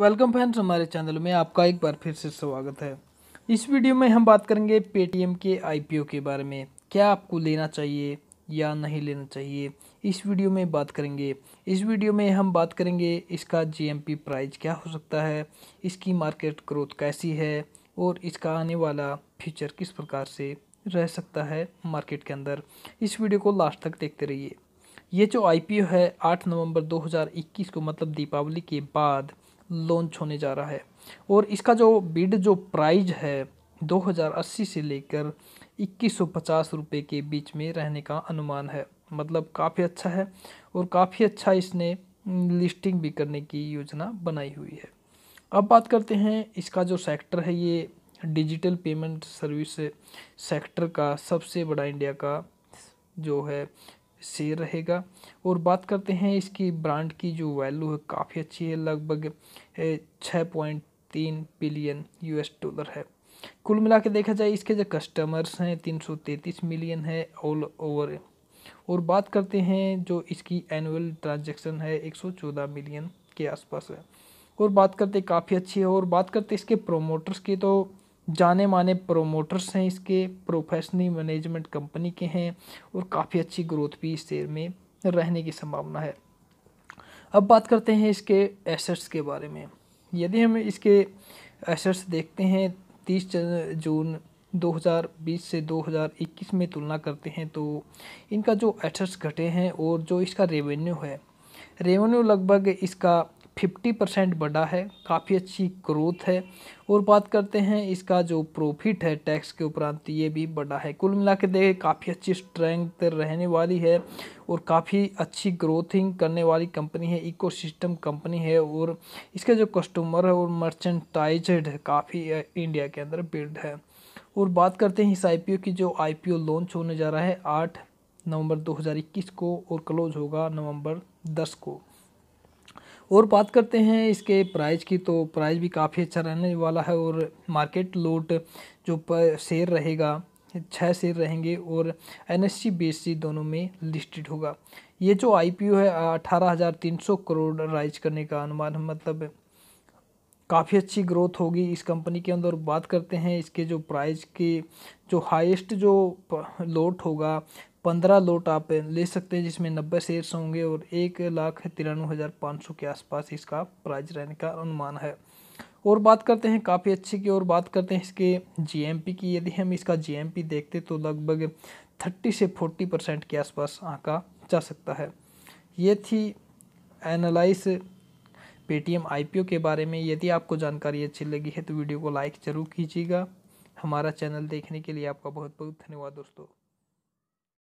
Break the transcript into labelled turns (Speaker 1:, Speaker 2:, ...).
Speaker 1: welcome friends हमारे channel में आपका एक बार फिर से स्वागत है इस वीडियो में हम बात करेंगे पेटीएम के आईपीओ के बारे में क्या आपको लेना चाहिए या नहीं लेना चाहिए इस वीडियो में बात करेंगे इस वीडियो में हम बात करेंगे इसका जीएमपी प्राइस क्या हो सकता है इसकी मार्केट ग्रोथ कैसी है और इसका आने वाला फ्यूचर किस प्रकार से रह सकता है मार्केट के अंदर इस वीडियो को लास्ट तक देखते रहिए ये जो आईपीओ है आठ नवंबर 2021 को मतलब दीपावली के बाद लॉन्च होने जा रहा है और इसका जो बिड जो प्राइज है 2080 से लेकर इक्कीस रुपये के बीच में रहने का अनुमान है मतलब काफ़ी अच्छा है और काफ़ी अच्छा इसने लिस्टिंग भी करने की योजना बनाई हुई है अब बात करते हैं इसका जो सेक्टर है ये डिजिटल पेमेंट सर्विस सेक्टर का सबसे बड़ा इंडिया का जो है शेयर रहेगा और बात करते हैं इसकी ब्रांड की जो वैल्यू है काफ़ी अच्छी है लगभग छः पॉइंट तीन बिलियन यूएस डॉलर है कुल मिला के देखा जाए इसके जो कस्टमर्स हैं तीन सौ तैंतीस मिलियन है ऑल ओवर और बात करते हैं जो इसकी एनुअल ट्रांजेक्शन है एक सौ चौदह मिलियन के आसपास है और बात करते काफ़ी अच्छी है और बात करते इसके प्रोमोटर्स की तो जाने माने प्रोमोटर्स हैं इसके प्रोफेशनल मैनेजमेंट कंपनी के हैं और काफ़ी अच्छी ग्रोथ भी इस शेयर में रहने की संभावना है अब बात करते हैं इसके एसेट्स के बारे में यदि हम इसके एसेट्स देखते हैं तीस जून 2020 से 2021 में तुलना करते हैं तो इनका जो एसेट्स घटे हैं और जो इसका रेवेन्यू है रेवेन्यू लगभग इसका फिफ्टी परसेंट बढ़ा है काफ़ी अच्छी ग्रोथ है और बात करते हैं इसका जो प्रॉफिट है टैक्स के उपरांत ये भी बढ़ा है कुल मिला के देखें काफ़ी अच्छी स्ट्रेंथ रहने वाली है और काफ़ी अच्छी ग्रोथिंग करने वाली कंपनी है इकोसिस्टम कंपनी है और इसका जो कस्टमर है और मर्चेंटाइजड है काफ़ी इंडिया के अंदर बिल्ड है और बात करते हैं इस आई की जो आई लॉन्च होने जा रहा है आठ नवंबर 2021 को और क्लोज होगा नवंबर 10 को और बात करते हैं इसके प्राइस की तो प्राइस भी काफ़ी अच्छा रहने वाला है और मार्केट लोट जो शेयर रहेगा छः शेयर रहेंगे और एन एस सी दोनों में लिस्टेड होगा ये जो आई पी ओ है अठारह हज़ार तीन सौ करोड़ राइज करने का अनुमान मतलब काफ़ी अच्छी ग्रोथ होगी इस कंपनी के अंदर बात करते हैं इसके जो प्राइस की जो हाईएस्ट जो लोट होगा पंद्रह लोट आप ले सकते हैं जिसमें नब्बे शेयर्स होंगे और एक लाख तिरानवे हज़ार पाँच सौ के आसपास इसका प्राइस रहने का अनुमान है और बात करते हैं काफ़ी अच्छी की और बात करते हैं इसके जीएमपी की यदि हम इसका जीएमपी देखते तो लगभग थर्टी से फोर्टी परसेंट के आसपास आका जा सकता है ये थी एनालाइस पेटीएम आईपीओ के बारे में यदि आपको जानकारी अच्छी लगी है तो वीडियो को लाइक ज़रूर कीजिएगा हमारा चैनल देखने के लिए आपका बहुत बहुत धन्यवाद दोस्तों